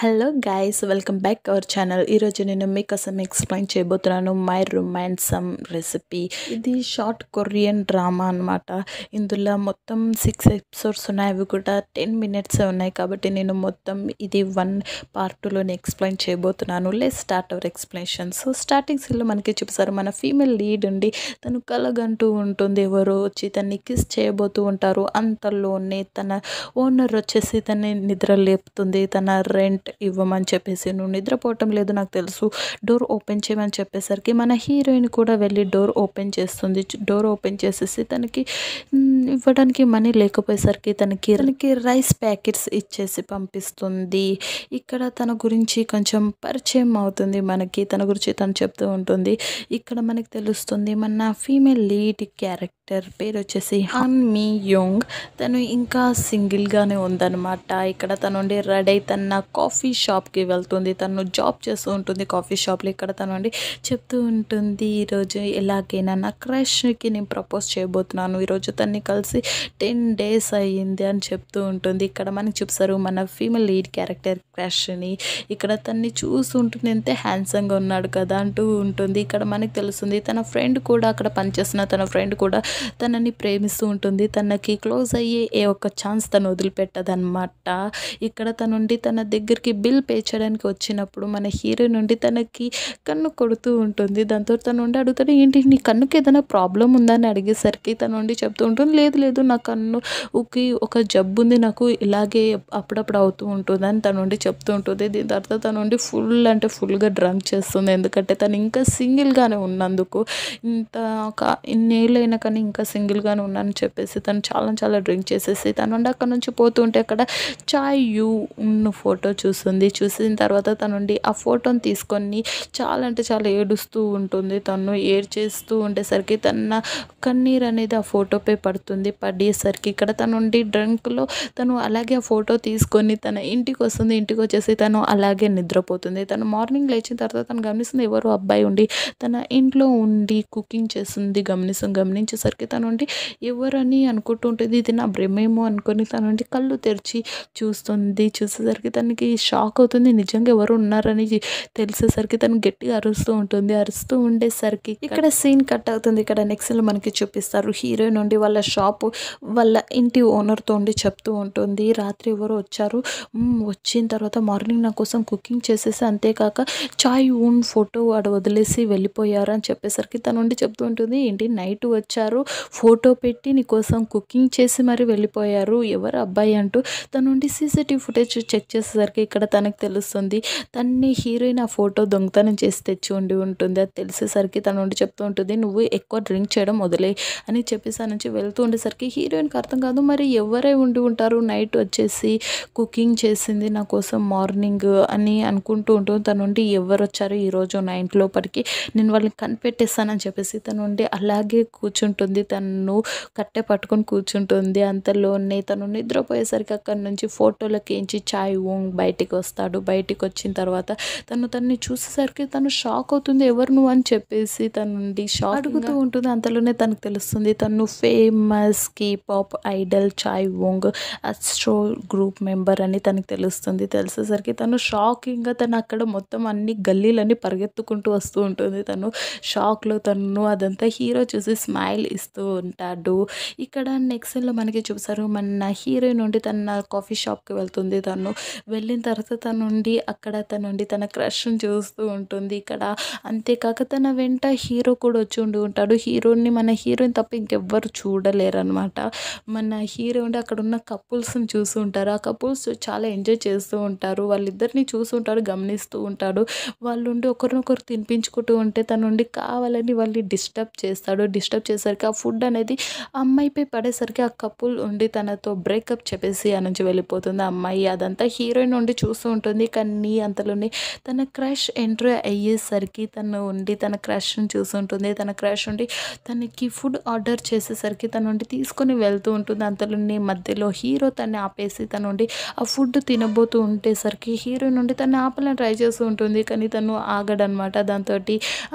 hello guys welcome back our channel ఈరోజు నేను మీకోసం ఎక్స్ప్లెయిన్ చేయబోతున్నాను మై రొమాన్సమ్ సమ్ రెసిపీ ఇది షార్ట్ కొరియన్ డ్రామా అనమాట ఇందులో మొత్తం సిక్స్ ఎపిసోడ్స్ ఉన్నాయి అవి కూడా టెన్ మినిట్స్ ఉన్నాయి కాబట్టి నేను మొత్తం ఇది వన్ పార్ట్లోనే ఎక్స్ప్లెయిన్ చేయబోతున్నాను లే స్టార్ట్ అవర్ ఎక్స్ప్లెనేషన్ సో స్టార్టింగ్స్లో మనకి చూపిస్తారు మన ఫీమేల్ లీడ్ ఉండి తను కలగంటూ ఉంటుంది ఎవరు వచ్చి తన్ని కిస్ చేయబోతూ ఉంటారు అంతలోనే తన ఓనర్ వచ్చేసి తనని నిద్ర లేపుతుంది తన రెంట్ రిజల్ట్ ఇవ్వమని చెప్పేసి నువ్వు నిద్రపోవటం లేదు నాకు తెలుసు డోర్ ఓపెన్ చేయమని చెప్పేసరికి మన హీరోయిన్ కూడా వెళ్ళి డోర్ ఓపెన్ చేస్తుంది డోర్ ఓపెన్ చేసేసి తనకి ఇవ్వడానికి మనీ లేకపోయేసరికి తనకి తనకి రైస్ ప్యాకెట్స్ ఇచ్చేసి పంపిస్తుంది ఇక్కడ తన గురించి కొంచెం పరిచయం అవుతుంది మనకి తన గురించి తను చెప్తూ ఉంటుంది ఇక్కడ మనకి తెలుస్తుంది మన ఫీమేల్ లీడ్ క్యారెక్టర్ క్యారెక్టర్ పేరు వచ్చేసి హన్ మీ యోంగ్ తను ఇంకా సింగిల్గానే ఉందన్నమాట ఇక్కడ తనుండి రెడీ తన కాఫీ షాప్కి వెళ్తుంది తను జాబ్ చేస్తూ ఉంటుంది కాఫీ షాప్లో ఇక్కడ తనుండి చెప్తూ ఉంటుంది ఈరోజు ఎలాగైనా నా క్రష్కి నేను ప్రపోజ్ చేయబోతున్నాను ఈరోజు తన్ని కలిసి టెన్ డేస్ అయ్యింది అని చెప్తూ ఉంటుంది ఇక్కడ మనకి చూపిస్తారు మన ఫీమేల్ లీడ్ క్యారెక్టర్ క్రష్ని ఇక్కడ తన్ని చూస్తుంటుంది ఎంతే హ్యాండ్సంగా ఉన్నాడు కదా అంటూ ఉంటుంది ఇక్కడ మనకి తెలుస్తుంది తన ఫ్రెండ్ కూడా అక్కడ పనిచేస్తున్న తన ఫ్రెండ్ కూడా తనని ప్రేమిస్తూ ఉంటుంది తనకి క్లోజ్ అయ్యే ఏ ఒక్క ఛాన్స్ తను వదిలిపెట్టదనమాట ఇక్కడ తనుండి తన దగ్గరికి బిల్ పే చేయడానికి వచ్చినప్పుడు మన హీరో నుండి తనకి కన్ను కొడుతూ ఉంటుంది దాంతో తను ఉండి అడుగుతాడు ఏంటి నీ కన్నుకి ఏదైనా ప్రాబ్లం ఉందని అడిగేసరికి తను ఉండి చెప్తూ ఉంటుంది లేదు లేదు నా కన్నుకి ఒక జబ్బు ఉంది నాకు ఇలాగే అప్పుడప్పుడు అవుతూ ఉంటుంది అని తను ఉండి చెప్తూ ఉంటుంది దీని తర్వాత తను ఉండి ఫుల్ అంటే ఫుల్గా డ్రంక్ చేస్తుంది ఎందుకంటే తను ఇంకా సింగిల్గానే ఉన్నందుకు ఇంత ఒక ఇన్నేళ్ళైనా కానీ ఇంకా సింగిల్గానే ఉన్నానని చెప్పేసి తను చాలా చాలా డ్రింక్ చేసేసి తను అక్కడ నుంచి పోతుంటే అక్కడ చాయ్ యూ ఉన్న ఫోటో చూస్తుంది చూసిన తర్వాత తనుండి ఆ ఫోటోని తీసుకొని చాలా అంటే చాలా ఏడుస్తూ ఉంటుంది తను ఏడ్ చేస్తూ ఉండేసరికి తన కన్నీరు అనేది ఆ ఫోటోపై పడుతుంది పడేసరికి ఇక్కడ తనుండి డ్రంక్లో తను అలాగే ఆ ఫోటో తీసుకొని తన ఇంటికి వస్తుంది ఇంటికి వచ్చేసి తను అలాగే నిద్రపోతుంది తను మార్నింగ్ లేచిన తర్వాత తను గమనిస్తుంది ఎవరు అబ్బాయి ఉండి తన ఇంట్లో ఉండి కుకింగ్ చేస్తుంది గమనిస్తుంది గమనించేసరికి వచ్చేసరికి తనుండి ఎవరని అనుకుంటుంటుంది ఇది నా భ్రమేమో అనుకుని తనుండి కళ్ళు తెరిచి చూస్తుంది చూసేసరికి తనకి షాక్ అవుతుంది నిజంగా ఎవరు ఉన్నారని తెలిసేసరికి తను గట్టిగా అరుస్తూ ఉంటుంది అరుస్తూ ఉండేసరికి ఇక్కడ సీన్ కట్ అవుతుంది ఇక్కడ నెక్స్ట్ మనకి చూపిస్తారు హీరోయిన్ నుండి వాళ్ళ షాప్ వాళ్ళ ఇంటి ఓనర్తో ఉండి చెప్తూ ఉంటుంది రాత్రి ఎవరో వచ్చారు వచ్చిన తర్వాత మార్నింగ్ నా కోసం కుకింగ్ చేసేసి అంతేకాక చాయ్ ఊన్ ఫోటో వాడు వదిలేసి వెళ్ళిపోయారు అని చెప్పేసరికి తను ఉండి చెప్తూ ఉంటుంది ఏంటి నైట్ వచ్చారు ఫోటో పెట్టి నీ కోసం కుకింగ్ చేసి మరి వెళ్ళిపోయారు ఎవరు అబ్బాయి అంటూ తన నుండి సీసీటీవీ ఫుటేజ్ చెక్ చేసేసరికి ఇక్కడ తనకు తెలుస్తుంది తన్ని హీరోయిన్ ఆ ఫోటో దొంగతనం చేసి తెచ్చి ఉండి ఉంటుంది అది తెలిసేసరికి తన నుండి చెప్తూ ఉంటుంది నువ్వు ఎక్కువ డ్రింక్ చేయడం మొదలై అని చెప్పేసి నుంచి వెళ్తూ ఉండేసరికి హీరోయిన్కి అర్థం కాదు మరి ఎవరై ఉండి ఉంటారు నైట్ వచ్చేసి కుకింగ్ చేసింది నా కోసం మార్నింగ్ అని అనుకుంటూ ఉంటుంది తన నుండి ఎవరు వచ్చారు ఈరోజు నైట్ లోపలికి నేను వాళ్ళని కనిపెట్టేస్తానని చెప్పేసి తన ఉండి అలాగే కూర్చుంటుంది ఉంటుంది తను కట్టే పట్టుకొని కూర్చుంటుంది అంతలోనే తను నిద్రపోయేసరికి అక్కడి నుంచి ఫోటోలకి ఏంచి చాయ్ ఓంగ్ బయటికి వస్తాడు బయటికి వచ్చిన తర్వాత తను తన్ని చూసేసరికి తను షాక్ అవుతుంది ఎవరు నువ్వు అని చెప్పేసి తనుండి షాక్ అడుగుతూ ఉంటుంది అంతలోనే తనకు తెలుస్తుంది తను ఫేమస్ కీ పాప్ ఐడల్ చాయ్ ఓంగ్ అస్ట్రో గ్రూప్ మెంబర్ అని తనకు తెలుస్తుంది తెలిసేసరికి తను షాకింగ్గా తను అక్కడ మొత్తం అన్ని గల్లీలన్నీ పరిగెత్తుకుంటూ వస్తూ ఉంటుంది తను షాక్లో తను అదంతా హీరో చూసి స్మైల్ ఇస్తుంది చేస్తూ ఉంటాడు ఇక్కడ నెక్స్ట్ లో మనకి చూసారు మన హీరోయిన్ నుండి తన కాఫీ షాప్కి వెళ్తుంది తను వెళ్ళిన తర్వాత తనుండి అక్కడ తన తన క్రష్ను చూస్తూ ఉంటుంది ఇక్కడ అంతేకాక తన వెంట హీరో కూడా వచ్చి ఉండి ఉంటాడు హీరోని మన హీరోయిన్ తప్ప ఇంకెవ్వరు చూడలేరనమాట మన హీరో ఉండి అక్కడ ఉన్న కపుల్స్ని చూస్తూ ఉంటారు ఆ కపుల్స్ చాలా ఎంజాయ్ చేస్తూ ఉంటారు వాళ్ళిద్దరిని చూస్తూ ఉంటారు గమనిస్తూ ఉంటాడు వాళ్ళు ఉండి ఒకరినొకరు తినిపించుకుంటూ ఉంటే తనుండి కావాలని వాళ్ళని డిస్టర్బ్ చేస్తాడు డిస్టర్బ్ చేసరికి ఇంకా ఫుడ్ అనేది అమ్మాయిపై పడేసరికి ఆ కపుల్ ఉండి తనతో బ్రేకప్ చెప్పేసి ఆ నుంచి వెళ్ళిపోతుంది అమ్మాయి అదంతా హీరోయిన్ ఉండి చూస్తూ ఉంటుంది కానీ అంతలోనే తన క్రష్ ఎంట్రీ అయ్యేసరికి తను ఉండి తన క్రష్ని చూస్తుంటుంది తన క్రష్ ఉండి తనకి ఫుడ్ ఆర్డర్ చేసేసరికి తను ఉండి తీసుకొని వెళ్తూ ఉంటుంది అంతలోనే మధ్యలో హీరో తన్ని ఆపేసి తను ఉండి ఆ ఫుడ్ తినబోతూ ఉండేసరికి హీరోయిన్ ఉండి తను ఆపాలని ట్రై చేస్తూ ఉంటుంది కానీ తను ఆగడనమాట దాంతో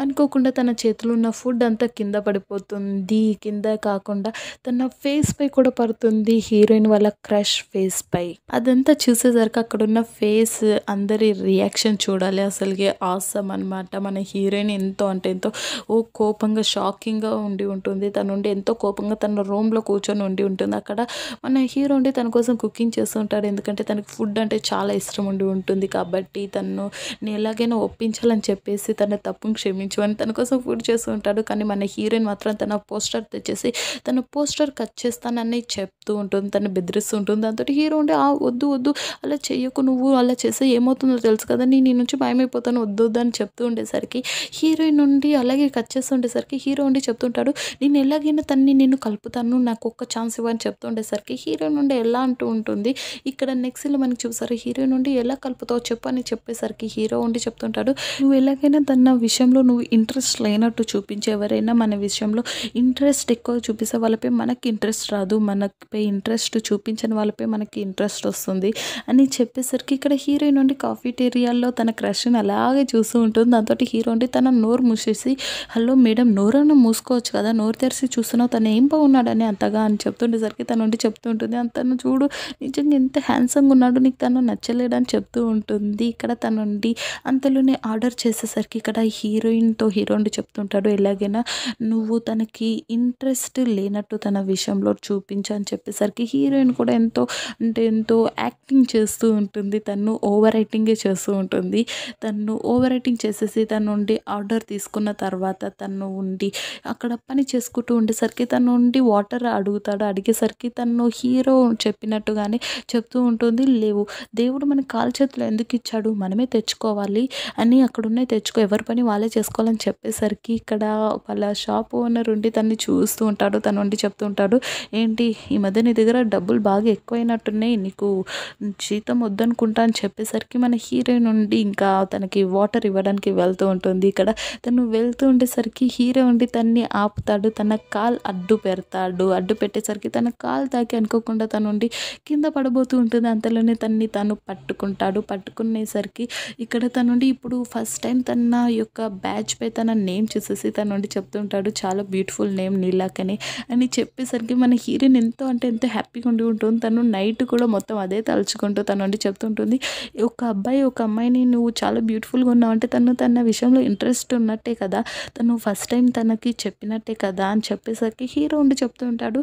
అనుకోకుండా తన చేతిలో ఉన్న ఫుడ్ అంతా కింద పడిపోతుంది కింద కాకుండా తన ఫేస్ పై కూడా పడుతుంది హీరోయిన్ వాళ్ళ క్రష్ ఫేస్ పై అదంతా చూసేసరికి అక్కడున్న ఫేస్ అందరి రియాక్షన్ చూడాలి అసలుకి ఆసం అనమాట మన హీరోయిన్ ఎంతో అంటే ఎంతో ఓ కోపంగా షాకింగ్గా ఉండి ఉంటుంది తనుండి ఎంతో కోపంగా తన రూమ్లో కూర్చొని ఉండి ఉంటుంది అక్కడ మన హీరో ఉండి తన కోసం కుకింగ్ చేస్తుంటాడు ఎందుకంటే తనకి ఫుడ్ అంటే చాలా ఇష్టం ఉండి ఉంటుంది కాబట్టి తను నేను ఎలాగైనా ఒప్పించాలని చెప్పేసి తన తప్పును క్షమించు అని తన కోసం ఫుడ్ చేస్తూ ఉంటాడు కానీ మన హీరోయిన్ మాత్రం తన పోస్ట్ పోస్టర్ తెచ్చేసి తను పోస్టర్ కట్ చేస్తానని చెప్తూ ఉంటుంది తను బెదిరిస్తూ ఉంటుంది దాంతో హీరో ఉండే ఆ వద్దు వద్దు అలా చెయ్యకు నువ్వు అలా చేస్తే ఏమవుతుందో తెలుసు కదా నేను నీ నుంచి భయమైపోతాను వద్దు వద్దు అని చెప్తూ ఉండేసరికి హీరోయిన్ నుండి అలాగే కట్ ఉండేసరికి హీరో ఉండి చెప్తుంటాడు నేను ఎలాగైనా తన్ని నేను కలుపుతాను నాకు ఒక్క ఛాన్స్ ఇవ్వని చెప్తుండేసరికి హీరోయిన్ నుండి ఎలా అంటూ ఉంటుంది ఇక్కడ నెక్స్ట్లో మనకి చూసారు హీరోయిన్ నుండి ఎలా కలుపుతావు చెప్పు అని చెప్పేసరికి హీరో ఉండి చెప్తుంటాడు నువ్వు ఎలాగైనా తన విషయంలో నువ్వు ఇంట్రెస్ట్ లేనట్టు చూపించి ఎవరైనా మన విషయంలో ఇంట్రెస్ట్ ఇంట్రెస్ట్ ఎక్కువ చూపిస్తే వాళ్ళపై మనకి ఇంట్రెస్ట్ రాదు మనపై ఇంట్రెస్ట్ చూపించని వాళ్ళపై మనకి ఇంట్రెస్ట్ వస్తుంది అని చెప్పేసరికి ఇక్కడ హీరోయిన్ ఉండి కాఫీటేరియాల్లో తన క్రష్ని అలాగే చూస్తూ ఉంటుంది దాంతో హీరో ఉండి తన నోరు మూసేసి హలో మేడం నోరన్న మూసుకోవచ్చు కదా నోరు తెరిచి చూస్తున్నావు తను ఏం బాగున్నాడని అంతగా అని చెప్తుండేసరికి తను ఉండి చెప్తూ ఉంటుంది అంతను చూడు నిజంగా ఎంత హ్యాండ్సమ్గా ఉన్నాడు నీకు తను నచ్చలేడని చెప్తూ ఉంటుంది ఇక్కడ తనుండి అంతలోనే ఆర్డర్ చేసేసరికి ఇక్కడ హీరోయిన్తో హీరో ఉండి చెప్తుంటాడు ఎలాగైనా నువ్వు తనకి ఇంట్రెస్ట్ లేనట్టు తన విషయంలో చూపించని చెప్పేసరికి హీరోయిన్ కూడా ఎంతో అంటే ఎంతో యాక్టింగ్ చేస్తూ ఉంటుంది తను ఓవర్ రైటింగ్ చేస్తూ ఉంటుంది తను ఓవర్ రైటింగ్ చేసేసి తను ఉండి ఆర్డర్ తీసుకున్న తర్వాత తను ఉండి అక్కడ పని చేసుకుంటూ ఉండేసరికి తను ఉండి వాటర్ అడుగుతాడు అడిగేసరికి తను హీరో చెప్పినట్టుగానే చెప్తూ ఉంటుంది లేవు దేవుడు మన కాలు చేతులు ఎందుకు ఇచ్చాడు మనమే తెచ్చుకోవాలి అని ఉన్నాయి తెచ్చుకో ఎవరి పని వాళ్ళే చేసుకోవాలని చెప్పేసరికి ఇక్కడ వాళ్ళ షాప్ ఓనర్ ఉండి తన్ని చూస్తూ ఉంటాడు తన వంటి చెప్తూ ఉంటాడు ఏంటి ఈ మధ్య నీ దగ్గర డబ్బులు బాగా ఎక్కువైనట్టున్నాయి నీకు జీతం వద్దనుకుంటా అని చెప్పేసరికి మన హీరోయిన్ నుండి ఇంకా తనకి వాటర్ ఇవ్వడానికి వెళ్తూ ఉంటుంది ఇక్కడ తను వెళ్తూ ఉండేసరికి హీరో ఉండి తన్ని ఆపుతాడు తన కాల్ అడ్డు పెడతాడు అడ్డు పెట్టేసరికి తన కాల్ తాకి అనుకోకుండా తను ఉండి కింద పడబోతూ ఉంటుంది అంతలోనే తన్ని తను పట్టుకుంటాడు పట్టుకునేసరికి ఇక్కడ తనుండి ఇప్పుడు ఫస్ట్ టైం తన యొక్క బ్యాచ్ పై తన నేమ్ చూసేసి నుండి చెప్తుంటాడు చాలా బ్యూటిఫుల్ నేమ్ ఏం నీళ్ళకని అని చెప్పేసరికి మన హీరోయిన్ ఎంతో అంటే ఎంతో హ్యాపీగా ఉండి ఉంటుంది తను నైట్ కూడా మొత్తం అదే తలుచుకుంటూ తను అంటే చెప్తుంటుంది ఒక అబ్బాయి ఒక అమ్మాయిని నువ్వు చాలా బ్యూటిఫుల్గా ఉన్నావు అంటే తను తన విషయంలో ఇంట్రెస్ట్ ఉన్నట్టే కదా తను ఫస్ట్ టైం తనకి చెప్పినట్టే కదా అని చెప్పేసరికి హీరో ఉండి చెప్తూ ఉంటాడు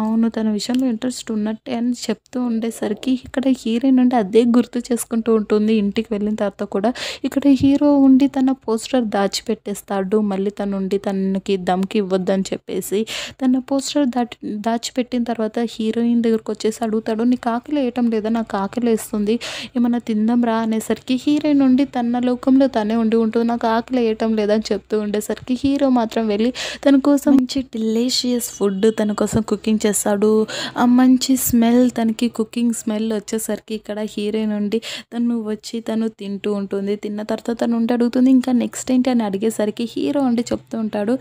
అవును తన విషయంలో ఇంట్రెస్ట్ ఉన్నట్టే అని చెప్తూ ఉండేసరికి ఇక్కడ హీరోయిన్ ఉండి అదే గుర్తు చేసుకుంటూ ఉంటుంది ఇంటికి వెళ్ళిన తర్వాత కూడా ఇక్కడ హీరో ఉండి తన పోస్టర్ దాచిపెట్టేస్తాడు మళ్ళీ తను ఉండి తనకి దమ్కి ఇవ్వద్దు వద్దని చెప్పేసి తన పోస్టర్ దాటి దాచిపెట్టిన తర్వాత హీరోయిన్ దగ్గరకు వచ్చేసి అడుగుతాడు నీకు ఆకలి వేయటం లేదా నాకు ఆకలి వేస్తుంది ఏమన్నా తిందాం రా అనేసరికి హీరోయిన్ ఉండి తన లోకంలో తనే ఉండి ఉంటుంది నాకు ఆకలి వేయటం లేదా అని చెప్తూ ఉండేసరికి హీరో మాత్రం వెళ్ళి తన కోసం మంచి డిలేషియస్ ఫుడ్ తన కోసం కుకింగ్ చేస్తాడు ఆ మంచి స్మెల్ తనకి కుకింగ్ స్మెల్ వచ్చేసరికి ఇక్కడ హీరోయిన్ ఉండి తను వచ్చి తను తింటూ ఉంటుంది తిన్న తర్వాత తను ఉండి అడుగుతుంది ఇంకా నెక్స్ట్ ఏంటి అని అడిగేసరికి హీరో ఉండి చెప్తూ ఉంటాడు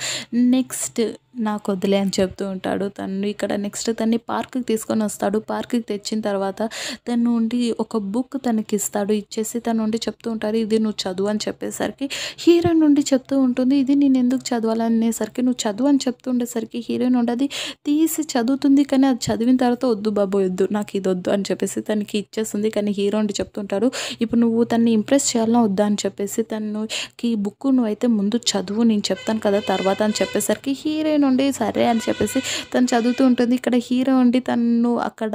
నెక్స్ట్ நெக்ஸ்ட்டு నాకు వద్దులే అని చెప్తూ ఉంటాడు తను ఇక్కడ నెక్స్ట్ తన్ని పార్క్కి తీసుకొని వస్తాడు పార్క్కి తెచ్చిన తర్వాత తను ఉండి ఒక బుక్ తనకి ఇస్తాడు ఇచ్చేసి తను ఉండి చెప్తూ ఉంటాడు ఇది నువ్వు చదువు అని చెప్పేసరికి హీరోయిన్ నుండి చెప్తూ ఉంటుంది ఇది నేను ఎందుకు చదవాలనేసరికి నువ్వు చదువు అని చెప్తూ ఉండేసరికి హీరోయిన్ ఉండదు తీసి చదువుతుంది కానీ అది చదివిన తర్వాత వద్దు బాబు వద్దు నాకు ఇది వద్దు అని చెప్పేసి తనకి ఇచ్చేస్తుంది కానీ హీరో ఉండి ఉంటాడు ఇప్పుడు నువ్వు తన్ని ఇంప్రెస్ చేయాలన్నా వద్దా అని చెప్పేసి తనకి బుక్ అయితే ముందు చదువు నేను చెప్తాను కదా తర్వాత అని చెప్పేసరికి హీరోయిన్ నుండి సరే అని చెప్పేసి తను చదువుతూ ఉంటుంది ఇక్కడ హీరో ఉండి తను అక్కడ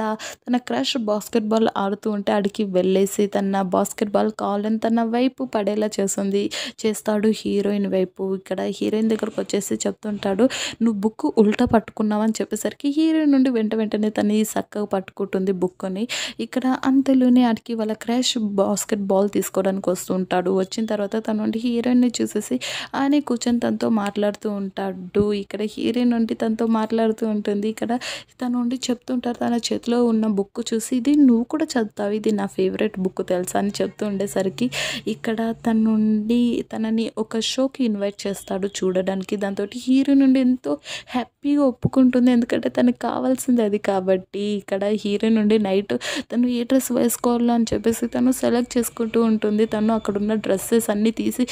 తన క్రష్ బాస్కెట్బాల్ ఆడుతూ ఉంటే ఆడికి వెళ్ళేసి తన బాస్కెట్బాల్ కావాలని తన వైపు పడేలా చేస్తుంది చేస్తాడు హీరోయిన్ వైపు ఇక్కడ హీరోయిన్ దగ్గరకు వచ్చేసి చెప్తుంటాడు నువ్వు బుక్ ఉల్టా పట్టుకున్నావు అని చెప్పేసరికి హీరోయిన్ నుండి వెంట వెంటనే తను చక్కగా పట్టుకుంటుంది బుక్ని ఇక్కడ అంతలోనే ఆడికి వాళ్ళ క్రాష్ బాస్కెట్ బాల్ తీసుకోవడానికి వస్తుంటాడు వచ్చిన తర్వాత తను హీరోయిన్ హీరోయిన్ని చూసేసి ఆయన కూర్చొని తనతో మాట్లాడుతూ ఉంటాడు ఇక్కడ హీరోయిన్ ఉండి తనతో మాట్లాడుతూ ఉంటుంది ఇక్కడ తను ఉండి చెప్తుంటారు తన చేతిలో ఉన్న బుక్ చూసి ఇది నువ్వు కూడా చదువుతావు ఇది నా ఫేవరెట్ బుక్ తెలుసా అని చెప్తూ ఉండేసరికి ఇక్కడ తన నుండి తనని ఒక షోకి ఇన్వైట్ చేస్తాడు చూడడానికి దాంతో హీరో నుండి ఎంతో హ్యాపీగా ఒప్పుకుంటుంది ఎందుకంటే తనకు కావాల్సింది అది కాబట్టి ఇక్కడ హీరో నుండి నైట్ తను ఏ డ్రెస్ వేసుకోవాలో అని చెప్పేసి తను సెలెక్ట్ చేసుకుంటూ ఉంటుంది తను అక్కడ ఉన్న డ్రెస్సెస్ అన్నీ తీసి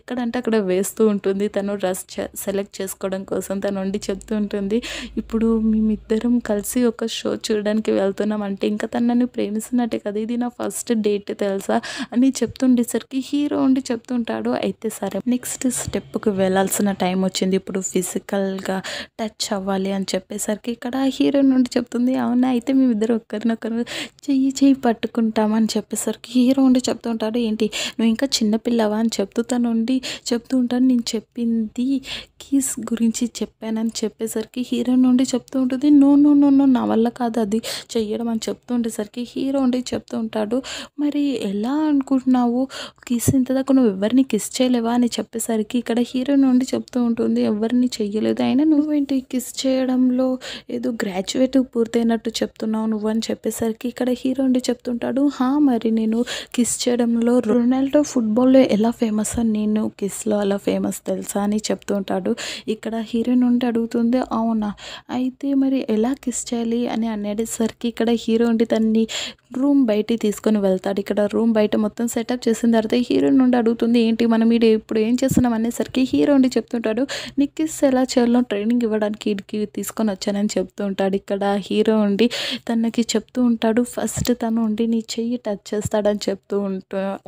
ఎక్కడంటే అక్కడ వేస్తూ ఉంటుంది తను డ్రెస్ సెలెక్ట్ చేసుకోవడం కోసం వండి ఉండి చెప్తుంటుంది ఇప్పుడు మేమిద్దరం కలిసి ఒక షో చూడడానికి వెళ్తున్నాం అంటే ఇంకా తను నన్ను ప్రేమిస్తున్నట్టే కదా ఇది నా ఫస్ట్ డేట్ తెలుసా అని చెప్తుండేసరికి హీరో ఉండి చెప్తుంటాడు అయితే సరే నెక్స్ట్ స్టెప్కి వెళ్ళాల్సిన టైం వచ్చింది ఇప్పుడు ఫిజికల్గా టచ్ అవ్వాలి అని చెప్పేసరికి ఇక్కడ హీరో నుండి చెప్తుంది అవునా అయితే మేమిద్దరు ఒకరినొకరు చెయ్యి చెయ్యి పట్టుకుంటామని చెప్పేసరికి హీరో ఉండి చెప్తూ ఉంటాడు ఏంటి నువ్వు ఇంకా చిన్నపిల్లవా అని చెప్తూ తను ఉండి చెప్తూ ఉంటాడు నేను చెప్పింది కీస్ గురించి చెప్ చెప్పానని చెప్పేసరికి హీరో నుండి చెప్తూ ఉంటుంది నో నో నో నో నా వల్ల కాదు అది చెయ్యడం అని చెప్తూ ఉండేసరికి హీరో ఉండి చెప్తూ ఉంటాడు మరి ఎలా అనుకుంటున్నావు కిస్ ఇంత దాకా నువ్వు ఎవరిని కిస్ చేయలేవా అని చెప్పేసరికి ఇక్కడ హీరో నుండి చెప్తూ ఉంటుంది ఎవరిని చెయ్యలేదు అయినా నువ్వేంటి కిస్ చేయడంలో ఏదో గ్రాడ్యుయేట్ పూర్తయినట్టు చెప్తున్నావు నువ్వు అని చెప్పేసరికి ఇక్కడ హీరో ఉండి చెప్తుంటాడు హా మరి నేను కిస్ చేయడంలో రొనాల్డో ఫుట్బాల్లో ఎలా ఫేమస్ అని నేను కిస్లో అలా ఫేమస్ తెలుసా అని చెప్తూ ఉంటాడు ఇక్కడ హీరోయిన్ నుండి అడుగుతుంది అవునా అయితే మరి ఎలా కిస్ చేయాలి అని అనేసరికి ఇక్కడ హీరో ఉండి తన్ని రూమ్ బయటికి తీసుకొని వెళ్తాడు ఇక్కడ రూమ్ బయట మొత్తం సెటప్ చేసిన తర్వాత హీరో నుండి అడుగుతుంది ఏంటి మనం ఇది ఇప్పుడు ఏం చేస్తున్నాం అనేసరికి హీరో ఉండి చెప్తుంటాడు నీ కిస్ ఎలా చేయాలో ట్రైనింగ్ ఇవ్వడానికి ఇడికి తీసుకొని వచ్చానని చెప్తూ ఉంటాడు ఇక్కడ హీరో ఉండి తనకి చెప్తూ ఉంటాడు ఫస్ట్ తను ఉండి నీ చెయ్యి టచ్ చేస్తాడని చెప్తూ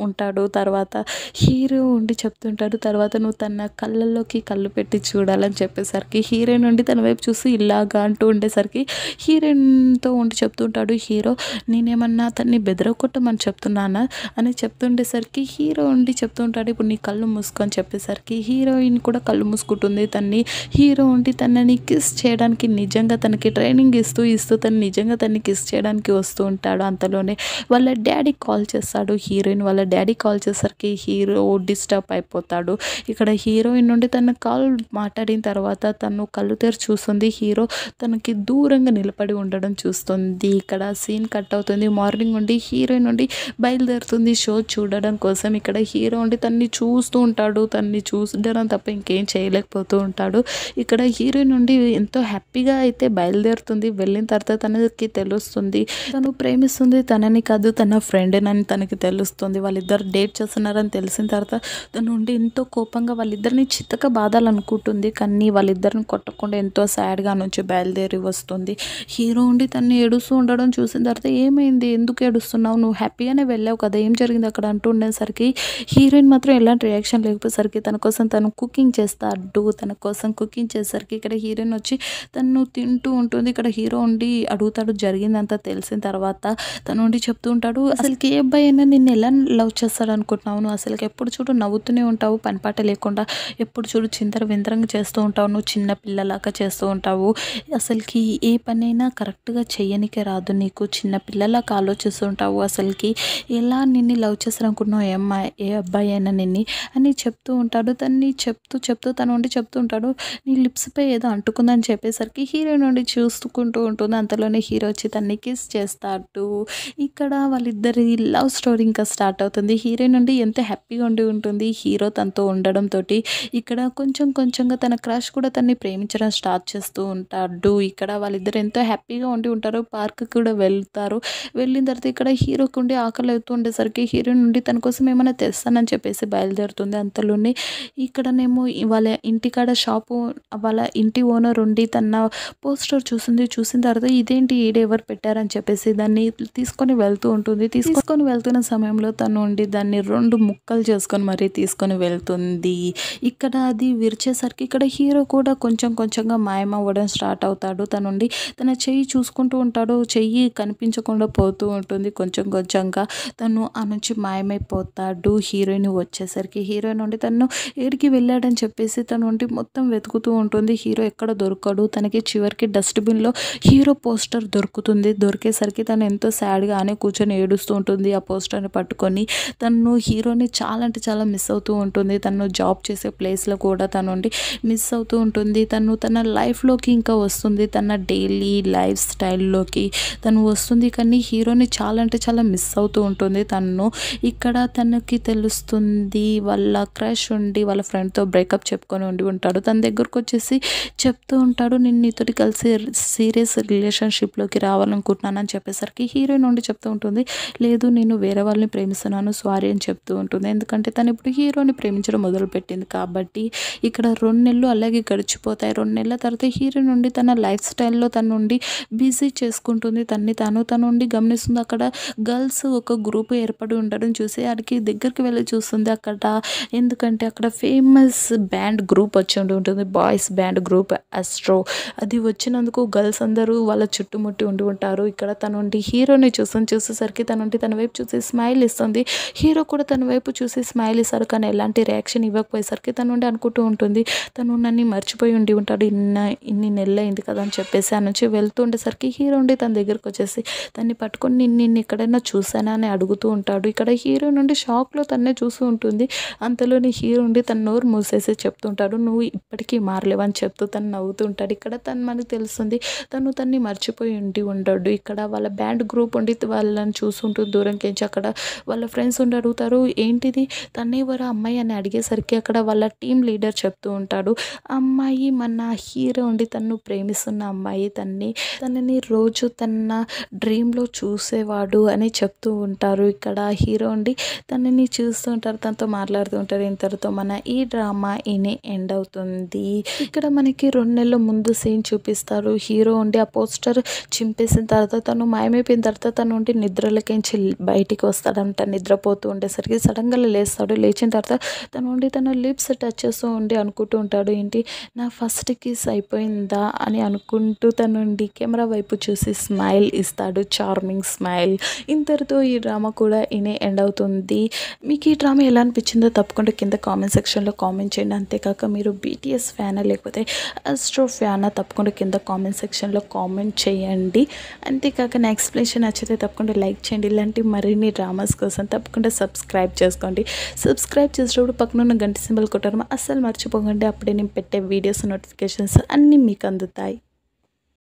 ఉంటాడు తర్వాత హీరో ఉండి చెప్తుంటాడు తర్వాత నువ్వు తన కళ్ళల్లోకి కళ్ళు పెట్టి చూడాలని చెప్పేసరికి ఉండేసరికి హీరోయిన్ ఉండి తన వైపు చూసి ఇలాగా అంటూ ఉండేసరికి హీరోయిన్తో ఉండి చెప్తుంటాడు హీరో నేనేమన్నా అతన్ని బెదరగొట్టమని చెప్తున్నానా అని చెప్తుండేసరికి హీరో ఉండి చెప్తుంటాడు ఇప్పుడు నీ కళ్ళు మూసుకొని చెప్పేసరికి హీరోయిన్ కూడా కళ్ళు మూసుకుంటుంది తన్ని హీరో ఉండి తనని కిస్ చేయడానికి నిజంగా తనకి ట్రైనింగ్ ఇస్తూ ఇస్తూ తను నిజంగా తనని కిస్ చేయడానికి వస్తూ ఉంటాడు అంతలోనే వాళ్ళ డాడీ కాల్ చేస్తాడు హీరోయిన్ వాళ్ళ డాడీ కాల్ చేసరికి హీరో డిస్టర్బ్ అయిపోతాడు ఇక్కడ హీరోయిన్ నుండి తన కాల్ మాట్లాడిన తర్వాత తను కళ్ళు తెరిచి చూస్తుంది హీరో తనకి దూరంగా నిలబడి ఉండడం చూస్తుంది ఇక్కడ సీన్ కట్ అవుతుంది మార్నింగ్ ఉండి హీరోయిన్ ఉండి బయలుదేరుతుంది షో చూడడం కోసం ఇక్కడ హీరో ఉండి తన్ని చూస్తూ ఉంటాడు తన్ని చూడడం తప్ప ఇంకేం చేయలేకపోతూ ఉంటాడు ఇక్కడ హీరోయిన్ నుండి ఎంతో హ్యాపీగా అయితే బయలుదేరుతుంది వెళ్ళిన తర్వాత తనకి తెలుస్తుంది తను ప్రేమిస్తుంది తనని కాదు తన ఫ్రెండ్ అని తనకి తెలుస్తుంది వాళ్ళిద్దరు డేట్ చేస్తున్నారని తెలిసిన తర్వాత తను ఉండి ఎంతో కోపంగా వాళ్ళిద్దరిని చిత్తక బాధాలనుకుంటుంది కానీ వాళ్ళిద్దరు వీళ్ళిద్దరిని కొట్టకుండా ఎంతో సాడ్గా నుంచి బయలుదేరి వస్తుంది హీరో ఉండి తను ఏడుస్తూ ఉండడం చూసిన తర్వాత ఏమైంది ఎందుకు ఏడుస్తున్నావు నువ్వు హ్యాపీగానే వెళ్ళావు కదా ఏం జరిగింది అక్కడ అంటూ ఉండేసరికి హీరోయిన్ మాత్రం ఎలాంటి రియాక్షన్ లేకపోయేసరికి తన కోసం తను కుకింగ్ చేస్తా అడ్డు తన కోసం కుకింగ్ చేసేసరికి ఇక్కడ హీరోయిన్ వచ్చి తను తింటూ ఉంటుంది ఇక్కడ హీరో ఉండి అడుగుతాడు జరిగిందంతా తెలిసిన తర్వాత తను ఉండి చెప్తూ ఉంటాడు అసలుకి ఏ అబ్బాయి అయినా నిన్ను ఎలా లవ్ చేస్తాడు అనుకుంటున్నావు నువ్వు అసలుకి ఎప్పుడు చూడు నవ్వుతూనే ఉంటావు పనిపాట లేకుండా ఎప్పుడు చూడు చిందర విందరంగా చేస్తూ ఉంటావు నువ్వు చిన్న పిల్లలాగా చేస్తూ ఉంటావు అసలుకి ఏ పనైనా కరెక్ట్గా చేయనికే రాదు నీకు చిన్న పిల్లలాగా ఆలోచిస్తూ ఉంటావు అసలుకి ఎలా నిన్ను లవ్ చేస్తారనుకున్నావు ఏ అమ్మాయి ఏ అబ్బాయి అయినా నిన్ను అని చెప్తూ ఉంటాడు తన్ని చెప్తూ చెప్తూ తను ఉండి చెప్తూ ఉంటాడు నీ లిప్స్పై ఏదో అంటుకుందని చెప్పేసరికి హీరో నుండి చూసుకుంటూ ఉంటుంది అంతలోనే హీరో వచ్చి తన్ని కిస్ చేస్తాడు ఇక్కడ వాళ్ళిద్దరి లవ్ స్టోరీ ఇంకా స్టార్ట్ అవుతుంది హీరో నుండి ఎంత హ్యాపీగా ఉండి ఉంటుంది హీరో తనతో ఉండడం తోటి ఇక్కడ కొంచెం కొంచెంగా తన క్రాష్ కూడా తన ఒకరిని ప్రేమించడం స్టార్ట్ చేస్తూ ఉంటాడు ఇక్కడ వాళ్ళిద్దరు ఎంతో హ్యాపీగా ఉండి ఉంటారు పార్క్ కూడా వెళ్తారు వెళ్ళిన తర్వాత ఇక్కడ హీరోకి ఉండి ఆకలి అవుతూ ఉండేసరికి హీరోయిన్ నుండి తన కోసం ఏమైనా తెస్తానని చెప్పేసి బయలుదేరుతుంది అంతలోనే ఇక్కడనేమో వాళ్ళ ఇంటి కాడ షాపు వాళ్ళ ఇంటి ఓనర్ ఉండి తన పోస్టర్ చూసింది చూసిన తర్వాత ఇదేంటి ఈడెవరు పెట్టారని చెప్పేసి దాన్ని తీసుకొని వెళ్తూ ఉంటుంది తీసుకొని వెళ్తున్న సమయంలో తను ఉండి దాన్ని రెండు ముక్కలు చేసుకొని మరీ తీసుకొని వెళ్తుంది ఇక్కడ అది విరిచేసరికి ఇక్కడ హీరో కూడా కొంచెం కొంచెంగా మాయమవ్వడం స్టార్ట్ అవుతాడు తనుండి తన చెయ్యి చూసుకుంటూ ఉంటాడు చెయ్యి కనిపించకుండా పోతూ ఉంటుంది కొంచెం కొంచెంగా తను ఆ నుంచి మాయమైపోతాడు హీరోయిన్ వచ్చేసరికి హీరోయిన్ ఉండి తను ఏడికి వెళ్ళాడని చెప్పేసి తను ఉండి మొత్తం వెతుకుతూ ఉంటుంది హీరో ఎక్కడ దొరకడు తనకి చివరికి డస్ట్బిన్లో హీరో పోస్టర్ దొరుకుతుంది దొరికేసరికి తను ఎంతో సాడ్గానే కూర్చొని ఏడుస్తూ ఉంటుంది ఆ పోస్టర్ని పట్టుకొని తను హీరోని చాలా అంటే చాలా మిస్ అవుతూ ఉంటుంది తను జాబ్ చేసే ప్లేస్లో కూడా తను మిస్ అవుతూ ఉంటుంది ఉంటుంది తను తన లైఫ్లోకి ఇంకా వస్తుంది తన డైలీ లైఫ్ స్టైల్లోకి తను వస్తుంది కానీ హీరోని చాలా అంటే చాలా మిస్ అవుతూ ఉంటుంది తను ఇక్కడ తనకి తెలుస్తుంది వాళ్ళ క్రష్ ఉండి వాళ్ళ ఫ్రెండ్తో బ్రేకప్ చెప్పుకొని ఉండి ఉంటాడు తన దగ్గరకు వచ్చేసి చెప్తూ ఉంటాడు నేను నీతోటి కలిసి సీరియస్ రిలేషన్షిప్లోకి రావాలనుకుంటున్నాను అని చెప్పేసరికి హీరోయిన్ ఉండి చెప్తూ ఉంటుంది లేదు నేను వేరే వాళ్ళని ప్రేమిస్తున్నాను సారీ అని చెప్తూ ఉంటుంది ఎందుకంటే తను ఇప్పుడు హీరోని ప్రేమించడం మొదలుపెట్టింది కాబట్టి ఇక్కడ రెండు నెలలు అలాగే ఇక్కడ గడిచిపోతాయి రెండు నెలల తర్వాత హీరో నుండి తన లైఫ్ స్టైల్లో తను ఉండి బిజీ చేసుకుంటుంది తన్ని తను తనుండి గమనిస్తుంది అక్కడ గర్ల్స్ ఒక గ్రూప్ ఏర్పడి ఉండడం చూసి అక్కడికి దగ్గరికి వెళ్ళి చూస్తుంది అక్కడ ఎందుకంటే అక్కడ ఫేమస్ బ్యాండ్ గ్రూప్ వచ్చి ఉంటుంది బాయ్స్ బ్యాండ్ గ్రూప్ అస్ట్రో అది వచ్చినందుకు గర్ల్స్ అందరూ వాళ్ళ చుట్టుముట్టి ఉండి ఉంటారు ఇక్కడ తన హీరోని చూస్తుంది చూసేసరికి తన నుండి తన వైపు చూసి స్మైల్ ఇస్తుంది హీరో కూడా తన వైపు చూసి స్మైల్ ఇస్తారు కానీ ఎలాంటి రియాక్షన్ ఇవ్వకపోయేసరికి తను నుండి అనుకుంటూ ఉంటుంది తను నన్ను మర్చిపో మర్చిపోయి ఉండి ఉంటాడు ఇన్న ఇన్ని నెలలు అయింది కదా అని చెప్పేసి ఆ నుంచి వెళ్తూ ఉండేసరికి హీరో ఉండి తన దగ్గరకు వచ్చేసి తన్ని పట్టుకొని నిన్ను నిన్ను ఎక్కడైనా చూసానా అని అడుగుతూ ఉంటాడు ఇక్కడ హీరో నుండి షాక్లో తన్నే చూస్తూ ఉంటుంది అంతలోని హీరో ఉండి తన నోరు మూసేసి చెప్తుంటాడు నువ్వు ఇప్పటికీ మారలేవని చెప్తూ తను నవ్వుతూ ఉంటాడు ఇక్కడ తను మనకు తెలుస్తుంది తను తన్ని మర్చిపోయి ఉండి ఉండడు ఇక్కడ వాళ్ళ బ్యాండ్ గ్రూప్ ఉండి వాళ్ళని చూస్తుంటూ దూరంకి అక్కడ వాళ్ళ ఫ్రెండ్స్ ఉండి అడుగుతారు ఏంటిది తన్నే ఎవరు అమ్మాయి అని అడిగేసరికి అక్కడ వాళ్ళ టీం లీడర్ చెప్తూ ఉంటాడు అమ్మాయి అమ్మాయి మన ఉండి తను ప్రేమిస్తున్న అమ్మాయి తన్ని తనని రోజు తన డ్రీమ్లో చూసేవాడు అని చెప్తూ ఉంటారు ఇక్కడ హీరో ఉండి తనని చూస్తూ ఉంటారు తనతో మాట్లాడుతూ ఉంటారు ఇంతటితో మన ఈ డ్రామా ఇని ఎండ్ అవుతుంది ఇక్కడ మనకి రెండు నెలల ముందు సీన్ చూపిస్తారు హీరో ఉండి ఆ పోస్టర్ చింపేసిన తర్వాత తను మాయమైపోయిన తర్వాత తను ఉండి నిద్రలకించి బయటికి వస్తాడంట నిద్రపోతూ ఉండేసరికి సడన్గా లేస్తాడు లేచిన తర్వాత తను ఉండి తన లిప్స్ టచ్ చేస్తూ ఉండి అనుకుంటూ ఉంటాడు ఏంటి నా ఫస్ట్ కిస్ అయిపోయిందా అని అనుకుంటూ తనుండి కెమెరా వైపు చూసి స్మైల్ ఇస్తాడు చార్మింగ్ స్మైల్ ఇంతటితో ఈ డ్రామా కూడా ఇనే ఎండ్ అవుతుంది మీకు ఈ డ్రామా ఎలా అనిపించిందో తప్పకుండా కింద కామెంట్ సెక్షన్లో కామెంట్ చేయండి అంతేకాక మీరు బీటీఎస్ ఫ్యానా లేకపోతే అస్ట్రో ఫ్యానా తప్పకుండా కింద కామెంట్ సెక్షన్లో కామెంట్ చేయండి అంతేకాక నా ఎక్స్ప్లెనేషన్ నచ్చితే తప్పకుండా లైక్ చేయండి ఇలాంటి మరిన్ని డ్రామాస్ కోసం తప్పకుండా సబ్స్క్రైబ్ చేసుకోండి సబ్స్క్రైబ్ చేసేటప్పుడు పక్కన ఉన్న గంట సింబల్ కొట్టడం అస్సలు మర్చిపోకండి అప్పుడే నేను పెట్టే వీడియో వీడియోస్ నోటిఫికేషన్స్ అన్నీ మీకు అందుతాయి